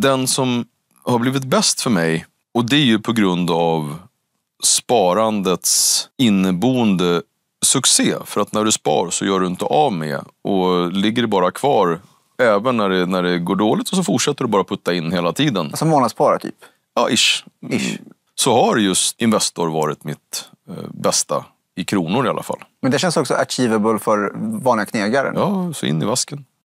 den som har blivit bäst för mig, och det är ju på grund av sparandets inneboende succé. För att när du spar så gör du inte av med och ligger det bara kvar även när det, när det går dåligt och så fortsätter du bara putta in hela tiden. Alltså månadsspara typ? Ja, ish. Mm. ish. Så har just Investor varit mitt eh, bästa, i kronor i alla fall. Men det känns också achievable för vanliga knegare? Ja, så in i vasken.